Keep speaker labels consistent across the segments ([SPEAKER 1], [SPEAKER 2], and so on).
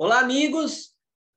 [SPEAKER 1] Olá, amigos!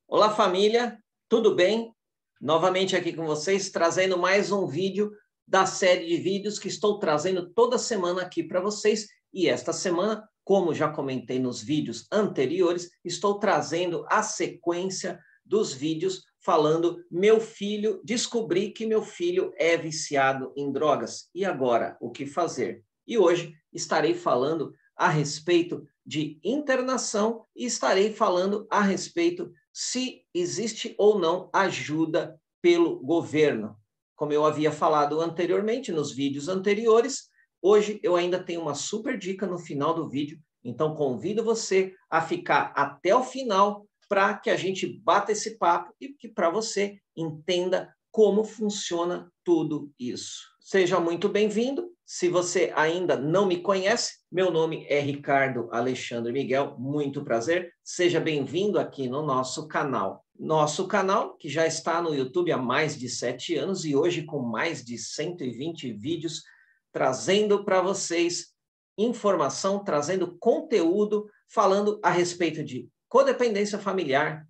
[SPEAKER 1] Olá, família! Tudo bem? Novamente aqui com vocês, trazendo mais um vídeo da série de vídeos que estou trazendo toda semana aqui para vocês. E esta semana, como já comentei nos vídeos anteriores, estou trazendo a sequência dos vídeos falando meu filho, descobri que meu filho é viciado em drogas. E agora, o que fazer? E hoje estarei falando a respeito de internação e estarei falando a respeito se existe ou não ajuda pelo governo. Como eu havia falado anteriormente nos vídeos anteriores, hoje eu ainda tenho uma super dica no final do vídeo, então convido você a ficar até o final para que a gente bata esse papo e que para você entenda como funciona tudo isso. Seja muito bem-vindo. Se você ainda não me conhece, meu nome é Ricardo Alexandre Miguel, muito prazer. Seja bem-vindo aqui no nosso canal. Nosso canal, que já está no YouTube há mais de sete anos e hoje com mais de 120 vídeos, trazendo para vocês informação, trazendo conteúdo, falando a respeito de codependência familiar,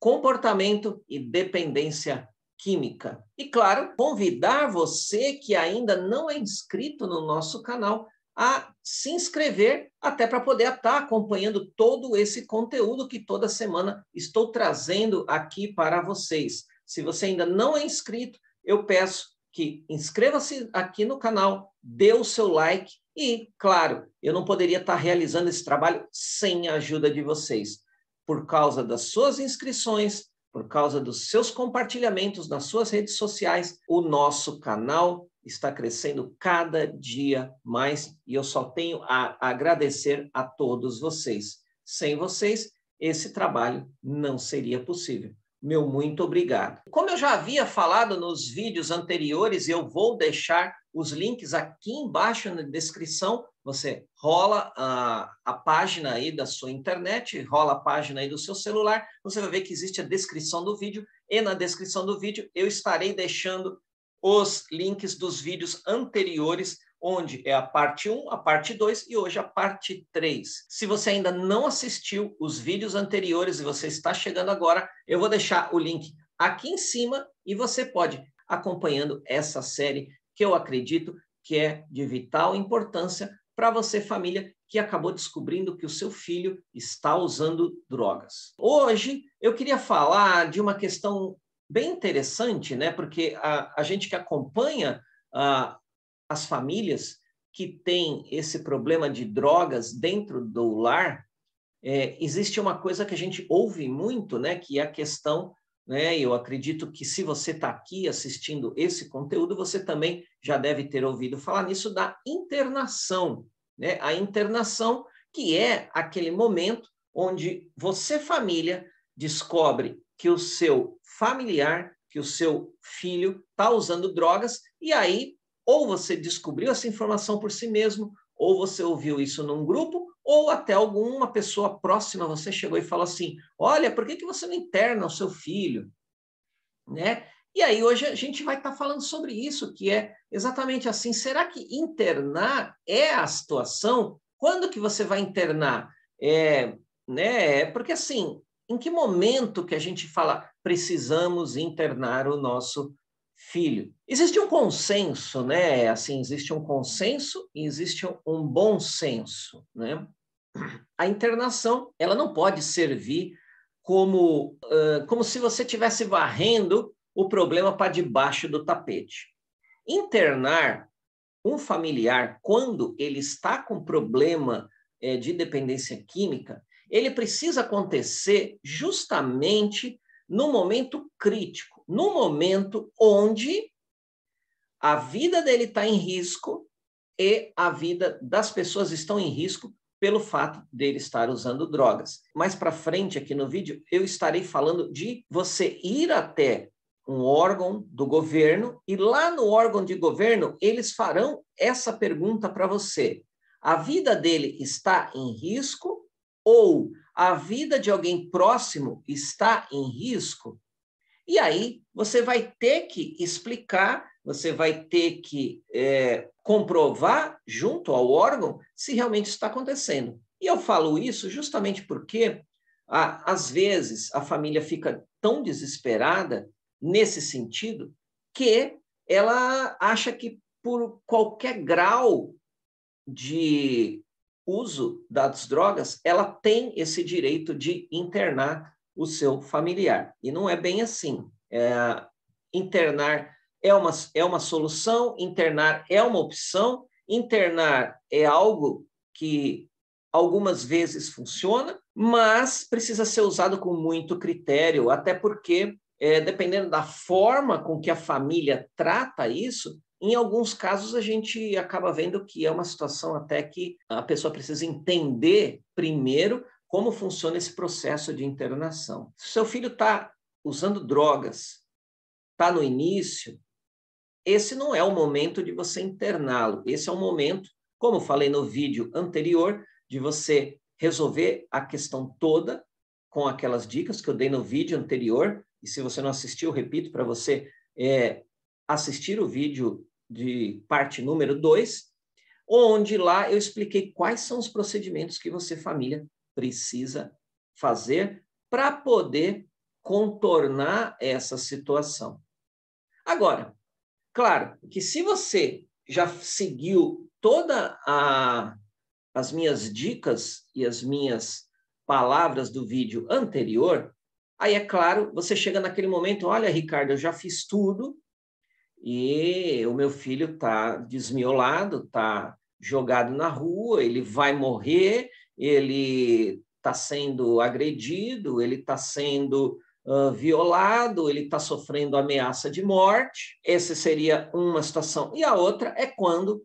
[SPEAKER 1] comportamento e dependência química. E, claro, convidar você que ainda não é inscrito no nosso canal a se inscrever, até para poder estar acompanhando todo esse conteúdo que toda semana estou trazendo aqui para vocês. Se você ainda não é inscrito, eu peço que inscreva-se aqui no canal, dê o seu like e, claro, eu não poderia estar realizando esse trabalho sem a ajuda de vocês. Por causa das suas inscrições, por causa dos seus compartilhamentos nas suas redes sociais, o nosso canal está crescendo cada dia mais e eu só tenho a agradecer a todos vocês. Sem vocês, esse trabalho não seria possível. Meu muito obrigado. Como eu já havia falado nos vídeos anteriores, eu vou deixar os links aqui embaixo na descrição você rola a, a página aí da sua internet, rola a página aí do seu celular, você vai ver que existe a descrição do vídeo, e na descrição do vídeo eu estarei deixando os links dos vídeos anteriores onde é a parte 1, a parte 2 e hoje a parte 3. Se você ainda não assistiu os vídeos anteriores e você está chegando agora, eu vou deixar o link aqui em cima e você pode acompanhando essa série que eu acredito que é de vital importância para você, família, que acabou descobrindo que o seu filho está usando drogas. Hoje eu queria falar de uma questão bem interessante, né? Porque a, a gente que acompanha as famílias que têm esse problema de drogas dentro do lar, é, existe uma coisa que a gente ouve muito, né? Que é a questão né? Eu acredito que se você está aqui assistindo esse conteúdo, você também já deve ter ouvido falar nisso da internação, né? A internação que é aquele momento onde você família descobre que o seu familiar, que o seu filho está usando drogas e aí ou você descobriu essa informação por si mesmo, ou você ouviu isso num grupo, ou até alguma pessoa próxima você chegou e falou assim: Olha, por que, que você não interna o seu filho? Né? E aí hoje a gente vai estar tá falando sobre isso, que é exatamente assim: será que internar é a situação? Quando que você vai internar? É, né? É porque assim, em que momento que a gente fala precisamos internar o nosso filho. Existe um consenso, né? Assim, existe um consenso e existe um bom senso, né? A internação, ela não pode servir como, uh, como se você estivesse varrendo o problema para debaixo do tapete. Internar um familiar, quando ele está com problema é, de dependência química, ele precisa acontecer justamente no momento crítico no momento onde a vida dele está em risco e a vida das pessoas estão em risco pelo fato dele estar usando drogas. Mais para frente aqui no vídeo, eu estarei falando de você ir até um órgão do governo e lá no órgão de governo eles farão essa pergunta para você: a vida dele está em risco ou a vida de alguém próximo está em risco? E aí você vai ter que explicar, você vai ter que é, comprovar junto ao órgão se realmente está acontecendo. E eu falo isso justamente porque, a, às vezes, a família fica tão desesperada nesse sentido que ela acha que por qualquer grau de uso das drogas, ela tem esse direito de internar o seu familiar. E não é bem assim. É, internar é uma, é uma solução, internar é uma opção, internar é algo que algumas vezes funciona, mas precisa ser usado com muito critério, até porque, é, dependendo da forma com que a família trata isso, em alguns casos, a gente acaba vendo que é uma situação até que a pessoa precisa entender primeiro como funciona esse processo de internação. Se seu filho está usando drogas, está no início, esse não é o momento de você interná-lo. Esse é o momento, como falei no vídeo anterior, de você resolver a questão toda com aquelas dicas que eu dei no vídeo anterior. E se você não assistiu, repito para você é, assistir o vídeo de parte número 2, onde lá eu expliquei quais são os procedimentos que você, família, precisa fazer para poder contornar essa situação. Agora, claro que se você já seguiu toda a as minhas dicas e as minhas palavras do vídeo anterior, aí é claro, você chega naquele momento, olha, Ricardo, eu já fiz tudo e o meu filho tá desmiolado, tá jogado na rua, ele vai morrer, ele está sendo agredido, ele está sendo uh, violado, ele está sofrendo ameaça de morte. Essa seria uma situação. E a outra é quando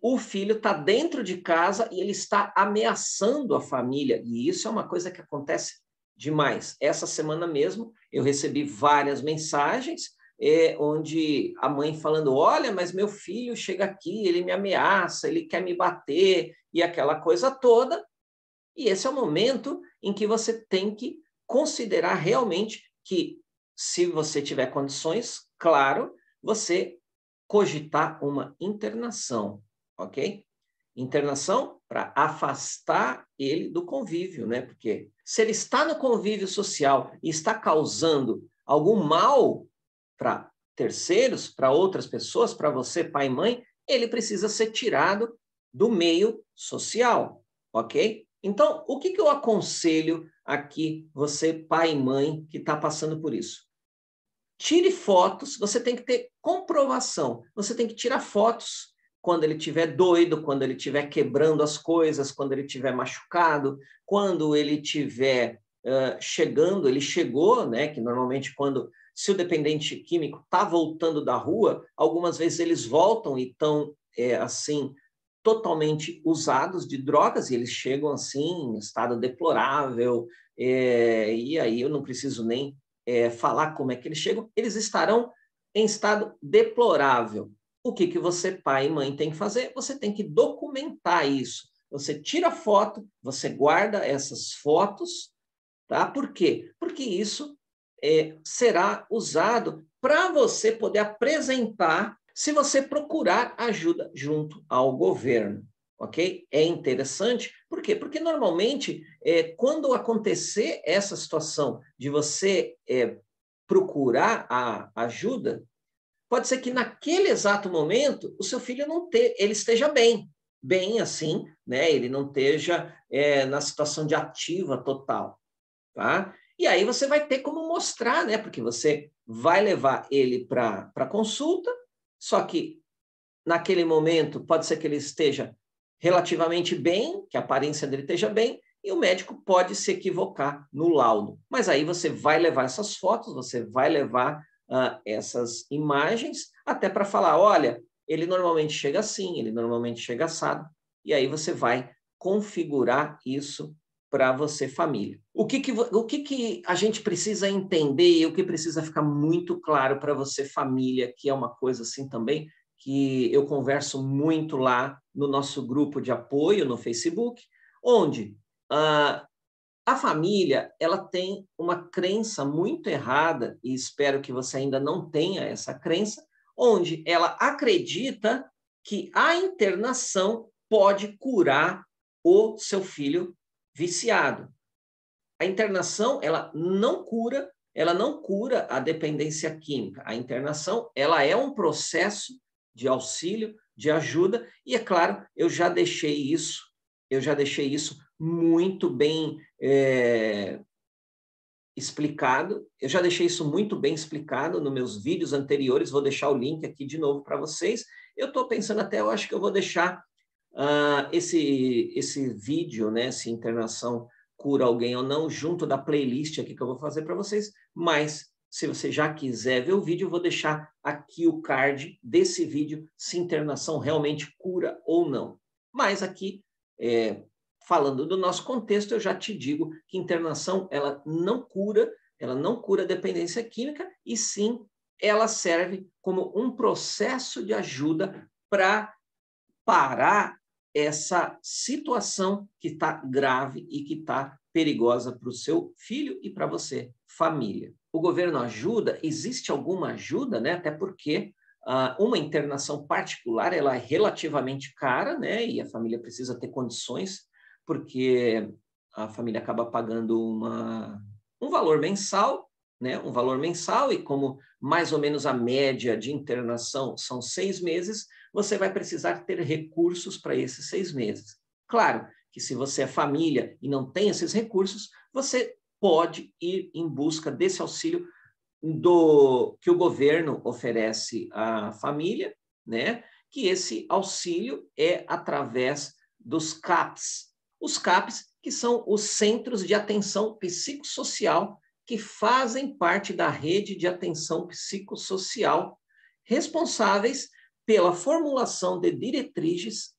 [SPEAKER 1] o filho está dentro de casa e ele está ameaçando a família. E isso é uma coisa que acontece demais. Essa semana mesmo eu recebi várias mensagens é, onde a mãe falando: Olha, mas meu filho chega aqui, ele me ameaça, ele quer me bater, e aquela coisa toda. E esse é o momento em que você tem que considerar realmente que, se você tiver condições, claro, você cogitar uma internação, ok? Internação para afastar ele do convívio, né? Porque se ele está no convívio social e está causando algum mal para terceiros, para outras pessoas, para você, pai e mãe, ele precisa ser tirado do meio social, ok? Então, o que, que eu aconselho aqui, você, pai e mãe, que está passando por isso? Tire fotos, você tem que ter comprovação. Você tem que tirar fotos quando ele estiver doido, quando ele estiver quebrando as coisas, quando ele estiver machucado, quando ele estiver uh, chegando, ele chegou, né? Que normalmente quando se o dependente químico está voltando da rua, algumas vezes eles voltam e estão é, assim totalmente usados de drogas e eles chegam assim em estado deplorável é, e aí eu não preciso nem é, falar como é que eles chegam eles estarão em estado deplorável o que que você pai e mãe tem que fazer você tem que documentar isso você tira foto você guarda essas fotos tá por quê porque isso é, será usado para você poder apresentar se você procurar ajuda junto ao governo. Ok? É interessante, por quê? Porque normalmente, é, quando acontecer essa situação de você é, procurar a ajuda, pode ser que naquele exato momento o seu filho não te, ele esteja bem, bem assim, né? Ele não esteja é, na situação de ativa total, tá? E aí você vai ter como mostrar, né? Porque você vai levar ele para consulta só que, naquele momento, pode ser que ele esteja relativamente bem, que a aparência dele esteja bem, e o médico pode se equivocar no laudo. Mas aí você vai levar essas fotos, você vai levar uh, essas imagens, até para falar: olha, ele normalmente chega assim, ele normalmente chega assado. E aí você vai configurar isso para você, família. O, que, que, o que, que a gente precisa entender e o que precisa ficar muito claro para você, família, que é uma coisa assim também, que eu converso muito lá no nosso grupo de apoio no Facebook, onde uh, a família ela tem uma crença muito errada, e espero que você ainda não tenha essa crença, onde ela acredita que a internação pode curar o seu filho viciado. A internação, ela não cura, ela não cura a dependência química. A internação, ela é um processo de auxílio, de ajuda, e é claro, eu já deixei isso, eu já deixei isso muito bem é, explicado. Eu já deixei isso muito bem explicado nos meus vídeos anteriores, vou deixar o link aqui de novo para vocês. Eu estou pensando até, eu acho que eu vou deixar uh, esse, esse vídeo, né, se internação cura alguém ou não, junto da playlist aqui que eu vou fazer para vocês, mas se você já quiser ver o vídeo, eu vou deixar aqui o card desse vídeo, se internação realmente cura ou não. Mas aqui, é, falando do nosso contexto, eu já te digo que internação ela não cura, ela não cura dependência química, e sim ela serve como um processo de ajuda para parar essa situação que está grave e que está perigosa para o seu filho e para você, família. O governo ajuda? Existe alguma ajuda, né? Até porque uh, uma internação particular ela é relativamente cara, né? E a família precisa ter condições, porque a família acaba pagando uma, um valor mensal né, um valor mensal, e como mais ou menos a média de internação são seis meses, você vai precisar ter recursos para esses seis meses. Claro que se você é família e não tem esses recursos, você pode ir em busca desse auxílio do que o governo oferece à família, né? Que esse auxílio é através dos CAPs. Os CAPs que são os Centros de Atenção Psicossocial que fazem parte da rede de atenção psicossocial, responsáveis pela formulação de diretrizes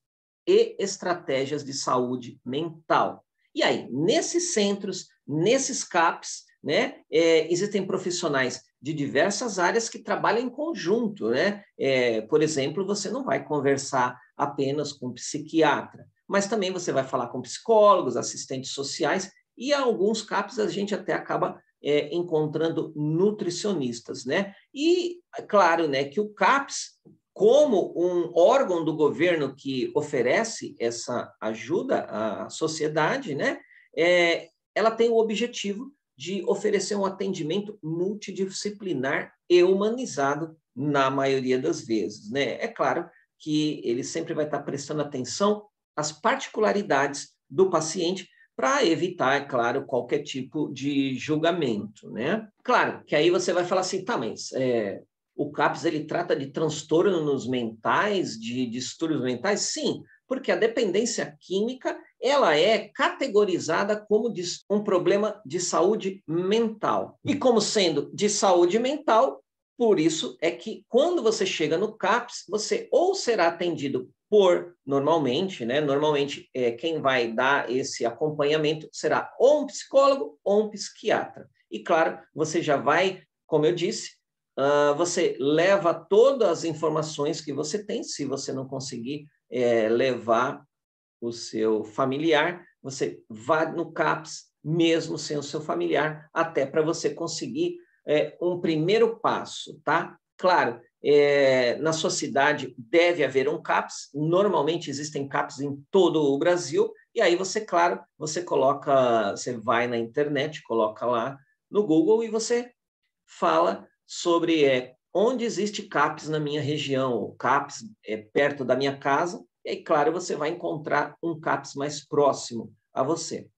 [SPEAKER 1] e estratégias de saúde mental. E aí, nesses centros, nesses CAPs, né, é, existem profissionais de diversas áreas que trabalham em conjunto, né? É, por exemplo, você não vai conversar apenas com um psiquiatra, mas também você vai falar com psicólogos, assistentes sociais e alguns CAPs a gente até acaba é, encontrando nutricionistas, né? E é claro, né, que o CAPS, como um órgão do governo que oferece essa ajuda à sociedade, né, é, ela tem o objetivo de oferecer um atendimento multidisciplinar e humanizado na maioria das vezes, né? É claro que ele sempre vai estar prestando atenção às particularidades do paciente para evitar, é claro, qualquer tipo de julgamento, né? Claro, que aí você vai falar assim, tá, mas é, o CAPS ele trata de transtornos mentais, de distúrbios mentais? Sim, porque a dependência química ela é categorizada como um problema de saúde mental. E uhum. como sendo de saúde mental, por isso é que quando você chega no CAPS, você ou será atendido por, normalmente, né? Normalmente, é, quem vai dar esse acompanhamento será ou um psicólogo ou um psiquiatra. E, claro, você já vai, como eu disse, uh, você leva todas as informações que você tem. Se você não conseguir é, levar o seu familiar, você vá no CAPS, mesmo sem o seu familiar, até para você conseguir é, um primeiro passo, tá? Claro é, na sua cidade deve haver um CAPS, normalmente existem CAPS em todo o Brasil, e aí você, claro, você coloca, você vai na internet, coloca lá no Google e você fala sobre é, onde existe CAPS na minha região, o CAPS é perto da minha casa, e aí, claro, você vai encontrar um CAPS mais próximo a você.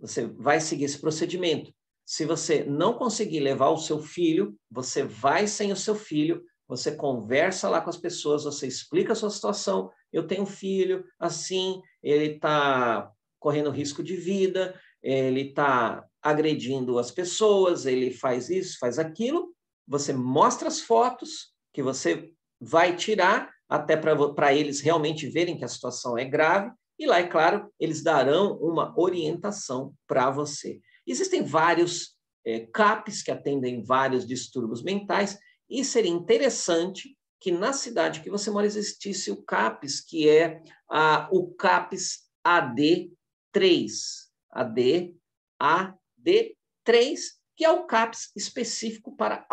[SPEAKER 1] Você vai seguir esse procedimento. Se você não conseguir levar o seu filho, você vai sem o seu filho você conversa lá com as pessoas, você explica a sua situação. Eu tenho um filho, assim, ele está correndo risco de vida, ele está agredindo as pessoas, ele faz isso, faz aquilo. Você mostra as fotos que você vai tirar, até para eles realmente verem que a situação é grave. E lá, é claro, eles darão uma orientação para você. Existem vários é, CAPs que atendem vários distúrbios mentais e seria interessante que na cidade que você mora existisse o CAPES, que é o CAPES AD3. AD, AD3, que é o CAPES específico para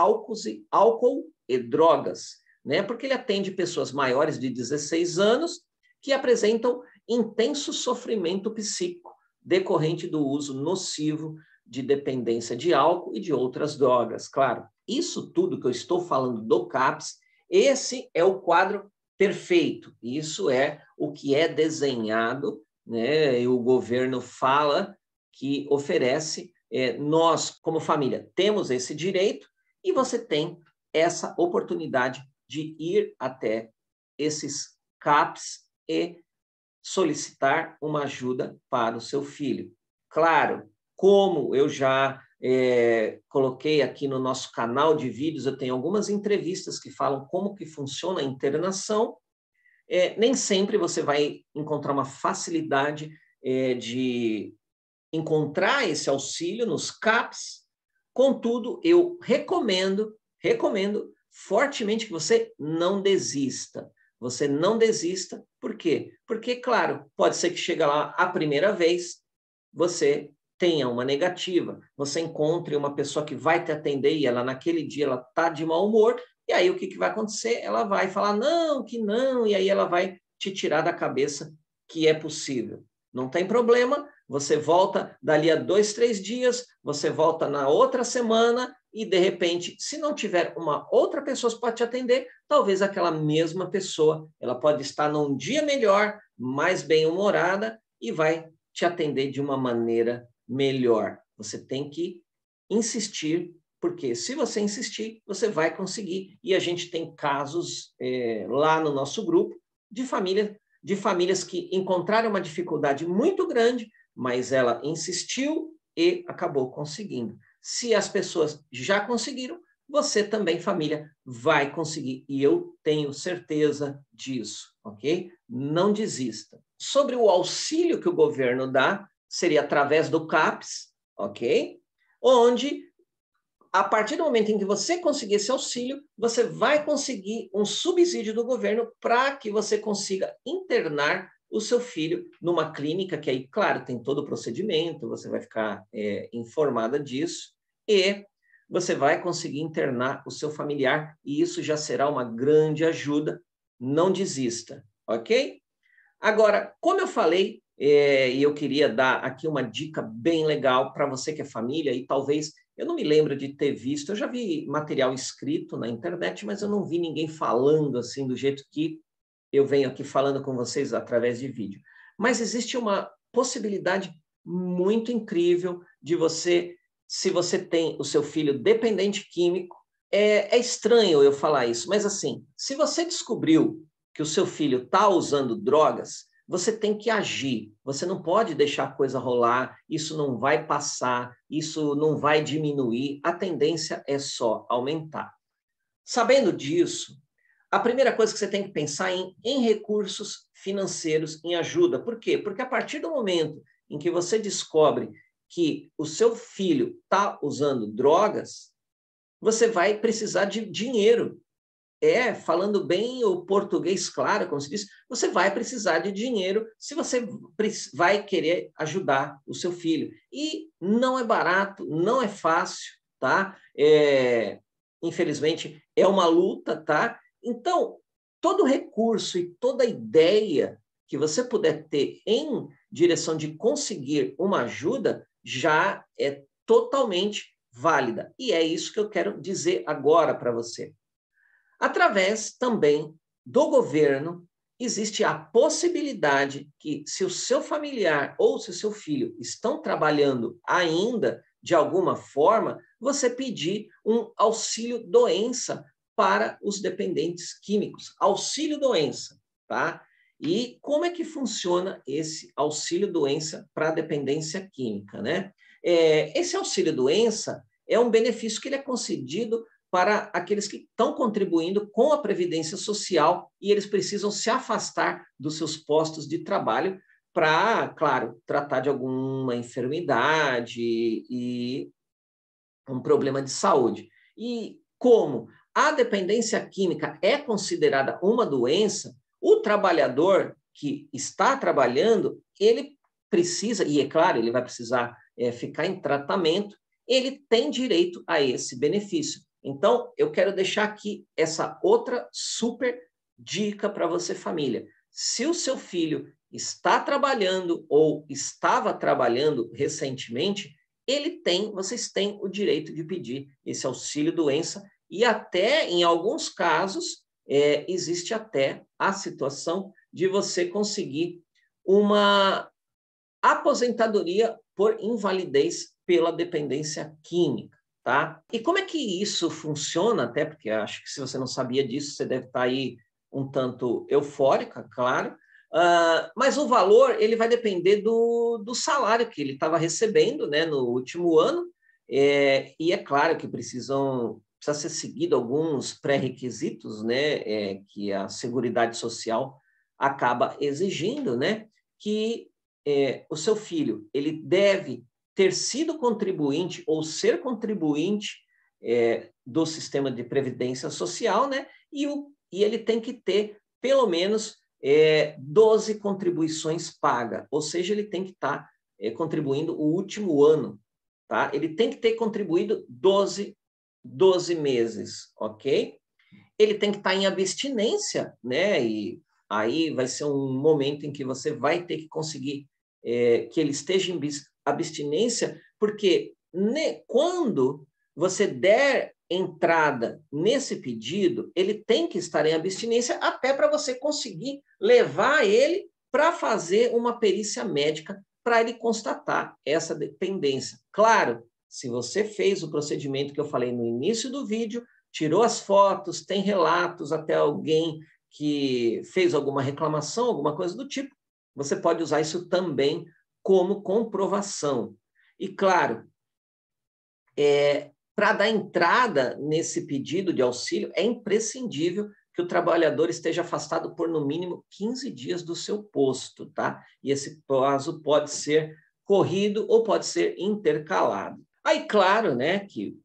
[SPEAKER 1] e, álcool e drogas, né? porque ele atende pessoas maiores de 16 anos que apresentam intenso sofrimento psíquico decorrente do uso nocivo de dependência de álcool e de outras drogas, claro. Isso tudo que eu estou falando do CAPS, esse é o quadro perfeito. Isso é o que é desenhado, né? E o governo fala que oferece é, nós, como família, temos esse direito e você tem essa oportunidade de ir até esses CAPs e solicitar uma ajuda para o seu filho. Claro como eu já é, coloquei aqui no nosso canal de vídeos, eu tenho algumas entrevistas que falam como que funciona a internação. É, nem sempre você vai encontrar uma facilidade é, de encontrar esse auxílio nos CAPs. Contudo, eu recomendo, recomendo fortemente que você não desista. Você não desista, por quê? Porque, claro, pode ser que chegue lá a primeira vez, você tenha uma negativa, você encontre uma pessoa que vai te atender e ela naquele dia ela tá de mau humor, e aí o que, que vai acontecer? Ela vai falar não, que não, e aí ela vai te tirar da cabeça que é possível. Não tem problema, você volta dali a dois, três dias, você volta na outra semana e de repente, se não tiver uma outra pessoa que pode te atender, talvez aquela mesma pessoa, ela pode estar num dia melhor, mais bem-humorada e vai te atender de uma maneira melhor. Você tem que insistir, porque se você insistir, você vai conseguir. E a gente tem casos é, lá no nosso grupo de família de famílias que encontraram uma dificuldade muito grande, mas ela insistiu e acabou conseguindo. Se as pessoas já conseguiram, você também, família, vai conseguir. E eu tenho certeza disso, ok? Não desista. Sobre o auxílio que o governo dá, seria através do CAPS, ok? Onde, a partir do momento em que você conseguir esse auxílio, você vai conseguir um subsídio do governo para que você consiga internar o seu filho numa clínica, que aí, claro, tem todo o procedimento, você vai ficar é, informada disso, e você vai conseguir internar o seu familiar, e isso já será uma grande ajuda. Não desista, ok? Agora, como eu falei, é, e eu queria dar aqui uma dica bem legal para você que é família e talvez eu não me lembro de ter visto, eu já vi material escrito na internet, mas eu não vi ninguém falando assim do jeito que eu venho aqui falando com vocês através de vídeo. Mas existe uma possibilidade muito incrível de você, se você tem o seu filho dependente químico, é, é estranho eu falar isso, mas assim, se você descobriu que o seu filho está usando drogas, você tem que agir, você não pode deixar a coisa rolar, isso não vai passar, isso não vai diminuir, a tendência é só aumentar. Sabendo disso, a primeira coisa que você tem que pensar é em, em recursos financeiros, em ajuda. Por quê? Porque a partir do momento em que você descobre que o seu filho está usando drogas, você vai precisar de dinheiro é, falando bem o português claro, como se diz, você vai precisar de dinheiro se você vai querer ajudar o seu filho. E não é barato, não é fácil, tá? É, infelizmente, é uma luta, tá? Então, todo recurso e toda ideia que você puder ter em direção de conseguir uma ajuda já é totalmente válida. E é isso que eu quero dizer agora para você. Através também do governo, existe a possibilidade que, se o seu familiar ou se o seu filho estão trabalhando ainda de alguma forma, você pedir um auxílio doença para os dependentes químicos. Auxílio doença, tá? E como é que funciona esse auxílio doença para dependência química, né? É, esse auxílio doença é um benefício que ele é concedido para aqueles que estão contribuindo com a previdência social e eles precisam se afastar dos seus postos de trabalho para, claro, tratar de alguma enfermidade e um problema de saúde. E como a dependência química é considerada uma doença, o trabalhador que está trabalhando, ele precisa, e é claro, ele vai precisar é, ficar em tratamento, ele tem direito a esse benefício. Então, eu quero deixar aqui essa outra super dica para você, família. Se o seu filho está trabalhando ou estava trabalhando recentemente, ele tem, vocês têm o direito de pedir esse auxílio doença e até em alguns casos é, existe até a situação de você conseguir uma aposentadoria por invalidez pela dependência química tá? E como é que isso funciona? Até porque acho que se você não sabia disso, você deve estar tá aí um tanto eufórica, claro. Uh, mas o valor ele vai depender do, do salário que ele estava recebendo né, no último ano, é, e é claro que precisam precisa ser seguido alguns pré-requisitos né, é, que a Seguridade Social acaba exigindo, né, que é, o seu filho ele deve ter sido contribuinte ou ser contribuinte é, do sistema de previdência social, né? E, o, e ele tem que ter pelo menos é, 12 contribuições pagas, ou seja, ele tem que estar tá, é, contribuindo o último ano, tá? Ele tem que ter contribuído 12, 12 meses, ok? Ele tem que estar tá em abstinência, né? E aí vai ser um momento em que você vai ter que conseguir é, que ele esteja em abstinência, porque ne, quando você der entrada nesse pedido, ele tem que estar em abstinência até para você conseguir levar ele para fazer uma perícia médica para ele constatar essa dependência. Claro, se você fez o procedimento que eu falei no início do vídeo, tirou as fotos, tem relatos até alguém que fez alguma reclamação, alguma coisa do tipo, você pode usar isso também como comprovação. E, claro, é, para dar entrada nesse pedido de auxílio, é imprescindível que o trabalhador esteja afastado por no mínimo 15 dias do seu posto, tá? E esse prazo pode ser corrido ou pode ser intercalado. Aí, claro, né, que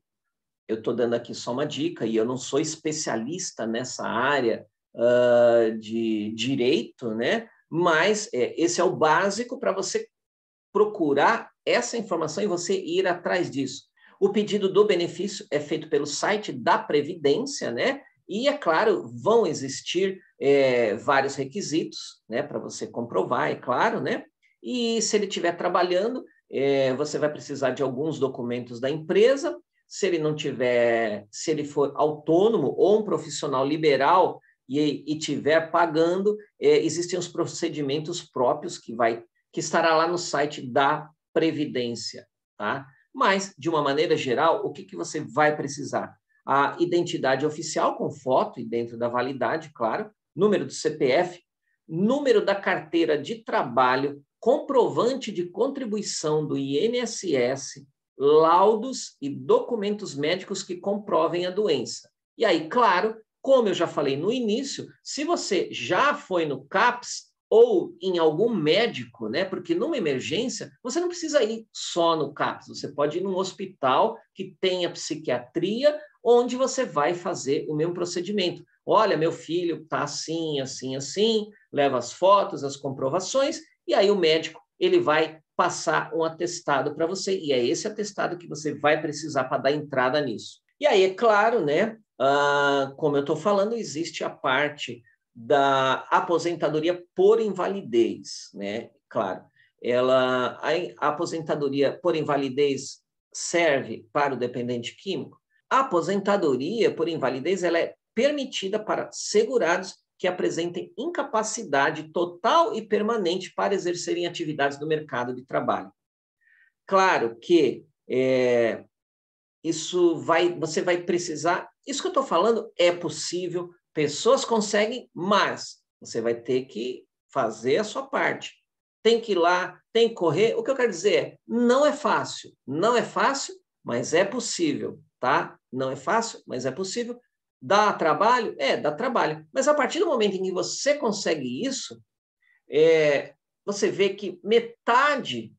[SPEAKER 1] eu estou dando aqui só uma dica e eu não sou especialista nessa área uh, de direito, né? Mas é, esse é o básico para você procurar essa informação e você ir atrás disso. O pedido do benefício é feito pelo site da Previdência, né? E, é claro, vão existir é, vários requisitos, né, para você comprovar, é claro, né? E se ele estiver trabalhando, é, você vai precisar de alguns documentos da empresa. Se ele não tiver, se ele for autônomo ou um profissional liberal e, estiver tiver pagando, é, existem os procedimentos próprios que vai que estará lá no site da Previdência, tá? Mas, de uma maneira geral, o que, que você vai precisar? A identidade oficial com foto e dentro da validade, claro, número do CPF, número da carteira de trabalho, comprovante de contribuição do INSS, laudos e documentos médicos que comprovem a doença. E aí, claro, como eu já falei no início, se você já foi no CAPS, ou em algum médico, né? Porque numa emergência, você não precisa ir só no CAPS, você pode ir num hospital que tenha psiquiatria, onde você vai fazer o mesmo procedimento. Olha, meu filho tá assim, assim, assim, leva as fotos, as comprovações, e aí o médico, ele vai passar um atestado para você, e é esse atestado que você vai precisar para dar entrada nisso. E aí, é claro, né? Uh, como eu estou falando, existe a parte da aposentadoria por invalidez, né? Claro, ela a aposentadoria por invalidez serve para o dependente químico. A aposentadoria por invalidez ela é permitida para segurados que apresentem incapacidade total e permanente para exercerem atividades do mercado de trabalho. Claro que é, isso vai, você vai precisar. Isso que eu estou falando é possível Pessoas conseguem, mas você vai ter que fazer a sua parte. Tem que ir lá, tem que correr. O que eu quero dizer é, não é fácil. Não é fácil, mas é possível, tá? Não é fácil, mas é possível. Dá trabalho? É, dá trabalho. Mas a partir do momento em que você consegue isso, é, você vê que metade,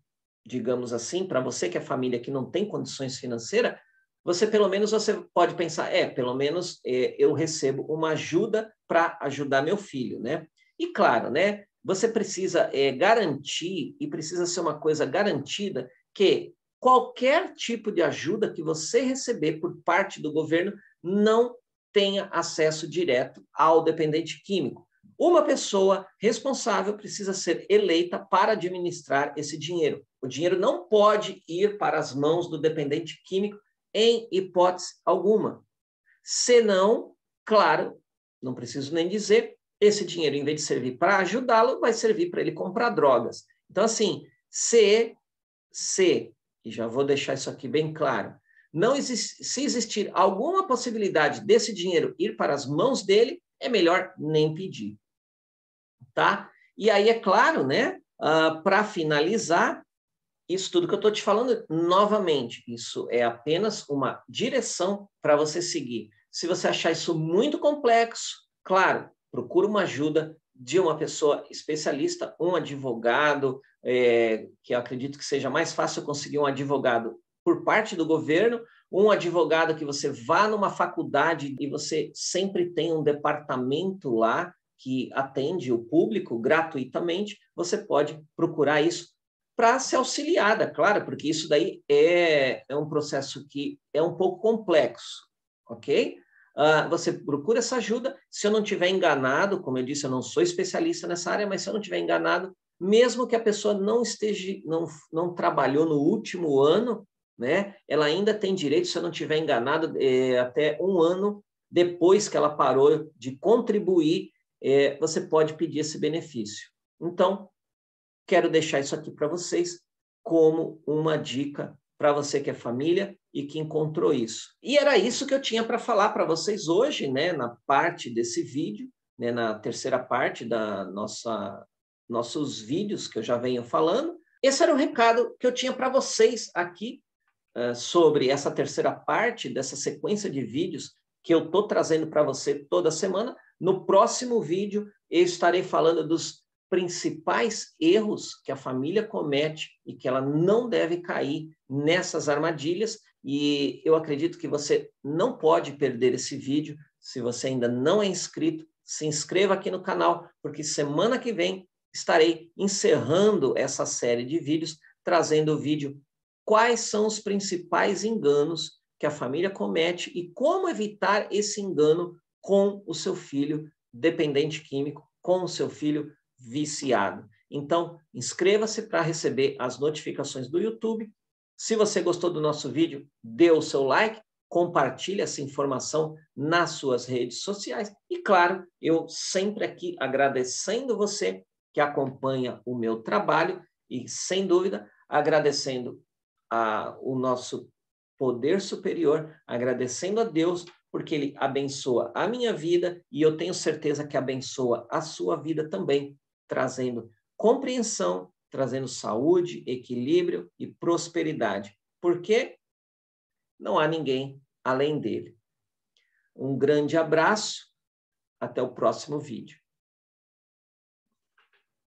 [SPEAKER 1] digamos assim, para você que é família que não tem condições financeiras, você pelo menos você pode pensar, é, pelo menos é, eu recebo uma ajuda para ajudar meu filho, né? E claro, né? Você precisa é, garantir e precisa ser uma coisa garantida que qualquer tipo de ajuda que você receber por parte do governo não tenha acesso direto ao dependente químico. Uma pessoa responsável precisa ser eleita para administrar esse dinheiro. O dinheiro não pode ir para as mãos do dependente químico, em hipótese alguma. Senão, claro, não preciso nem dizer, esse dinheiro, em vez de servir para ajudá-lo, vai servir para ele comprar drogas. Então, assim, se, se, e já vou deixar isso aqui bem claro, não existe, se existir alguma possibilidade desse dinheiro ir para as mãos dele, é melhor nem pedir. Tá? E aí, é claro, né? Uh, para finalizar, isso tudo que eu estou te falando, novamente, isso é apenas uma direção para você seguir. Se você achar isso muito complexo, claro, procura uma ajuda de uma pessoa especialista, um advogado, é, que eu acredito que seja mais fácil conseguir um advogado por parte do governo, um advogado que você vá numa faculdade e você sempre tem um departamento lá que atende o público gratuitamente, você pode procurar isso para ser auxiliada, claro, porque isso daí é, é um processo que é um pouco complexo, ok? Uh, você procura essa ajuda. Se eu não tiver enganado, como eu disse, eu não sou especialista nessa área, mas se eu não tiver enganado, mesmo que a pessoa não esteja, não, não trabalhou no último ano, né? Ela ainda tem direito, se eu não tiver enganado, é, até um ano depois que ela parou de contribuir, é, você pode pedir esse benefício. Então, quero deixar isso aqui para vocês como uma dica para você que é família e que encontrou isso. E era isso que eu tinha para falar para vocês hoje, né, na parte desse vídeo, né, na terceira parte da nossa nossos vídeos que eu já venho falando. Esse era o recado que eu tinha para vocês aqui uh, sobre essa terceira parte dessa sequência de vídeos que eu estou trazendo para você toda semana. No próximo vídeo eu estarei falando dos principais erros que a família comete e que ela não deve cair nessas armadilhas. E eu acredito que você não pode perder esse vídeo. Se você ainda não é inscrito, se inscreva aqui no canal, porque semana que vem estarei encerrando essa série de vídeos, trazendo o vídeo quais são os principais enganos que a família comete e como evitar esse engano com o seu filho dependente químico, com o seu filho viciado. Então, inscreva-se para receber as notificações do YouTube. Se você gostou do nosso vídeo, dê o seu like, compartilhe essa informação nas suas redes sociais. E, claro, eu sempre aqui agradecendo você que acompanha o meu trabalho e, sem dúvida, agradecendo a, o nosso poder superior, agradecendo a Deus porque ele abençoa a minha vida e eu tenho certeza que abençoa a sua vida também trazendo compreensão, trazendo saúde, equilíbrio e prosperidade. Porque não há ninguém além dele. Um grande abraço, até o próximo vídeo.